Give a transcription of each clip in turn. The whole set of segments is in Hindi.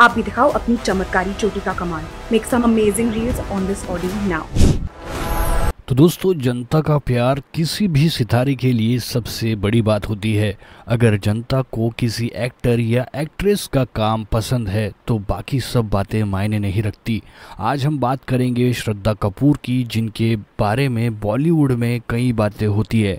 आप भी दिखाओ अपनी चमत्कारी चोटी का कमाल make some amazing reels on this audio now तो दोस्तों जनता का प्यार किसी भी सितारे के लिए सबसे बड़ी बात होती है अगर जनता को किसी एक्टर या एक्ट्रेस का काम पसंद है तो बाकी सब बातें मायने नहीं रखती आज हम बात करेंगे श्रद्धा कपूर की जिनके बारे में बॉलीवुड में कई बातें होती है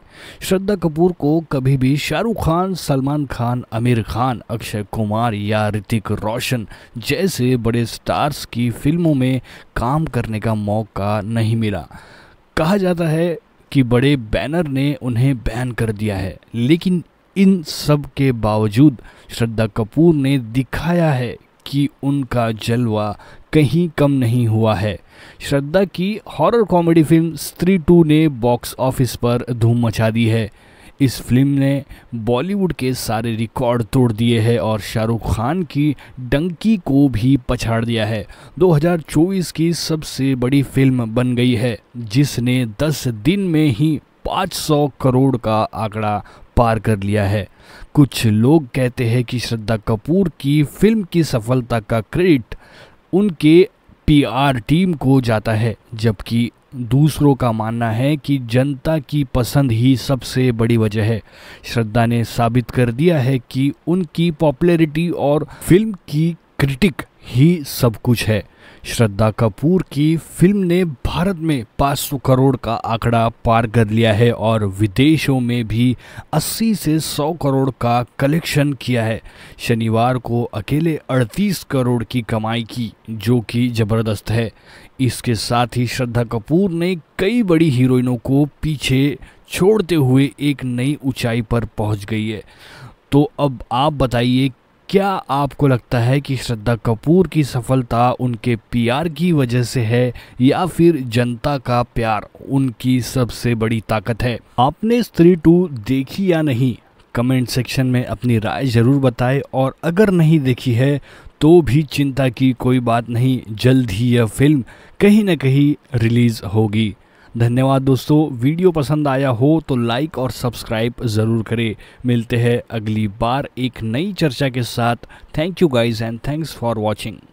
श्रद्धा कपूर को कभी भी शाहरुख खान सलमान खान आमिर खान अक्षय कुमार या ऋतिक रोशन जैसे बड़े स्टार्स की फिल्मों में काम करने का मौका नहीं मिला कहा जाता है कि बड़े बैनर ने उन्हें बैन कर दिया है लेकिन इन सब के बावजूद श्रद्धा कपूर ने दिखाया है कि उनका जलवा कहीं कम नहीं हुआ है श्रद्धा की horror comedy film Stree two ने बॉक्स ऑफिस पर धूम मचा दी है इस फिल्म ने बॉलीवुड के सारे रिकॉर्ड तोड़ दिए हैं और शाहरुख खान की डंकी को भी पछाड़ दिया है 2024 की सबसे बड़ी फिल्म बन गई है जिसने 10 दिन में ही 500 करोड़ का आंकड़ा पार कर लिया है कुछ लोग कहते हैं कि श्रद्धा कपूर की फिल्म की सफलता का क्रेडिट उनके पीआर टीम को जाता है जबकि दूसरों का मानना है कि जनता की पसंद ही सबसे बड़ी वजह है श्रद्धा ने साबित कर दिया है कि उनकी पॉपुलैरिटी और फिल्म की क्रिटिक ही सब कुछ है श्रद्धा कपूर की फिल्म ने भारत में 500 करोड़ का आंकड़ा पार कर लिया है और विदेशों में भी 80 से 100 करोड़ का कलेक्शन किया है शनिवार को अकेले 38 करोड़ की कमाई की जो कि ज़बरदस्त है इसके साथ ही श्रद्धा कपूर ने कई बड़ी हीरोइनों को पीछे छोड़ते हुए एक नई ऊंचाई पर पहुंच गई है तो अब आप बताइए क्या आपको लगता है कि श्रद्धा कपूर की सफलता उनके पीआर की वजह से है या फिर जनता का प्यार उनकी सबसे बड़ी ताकत है आपने स्त्री टू देखी या नहीं कमेंट सेक्शन में अपनी राय ज़रूर बताएं और अगर नहीं देखी है तो भी चिंता की कोई बात नहीं जल्द ही यह फिल्म कहीं ना कहीं रिलीज़ होगी धन्यवाद दोस्तों वीडियो पसंद आया हो तो लाइक और सब्सक्राइब ज़रूर करें मिलते हैं अगली बार एक नई चर्चा के साथ thank you guys and thanks for watching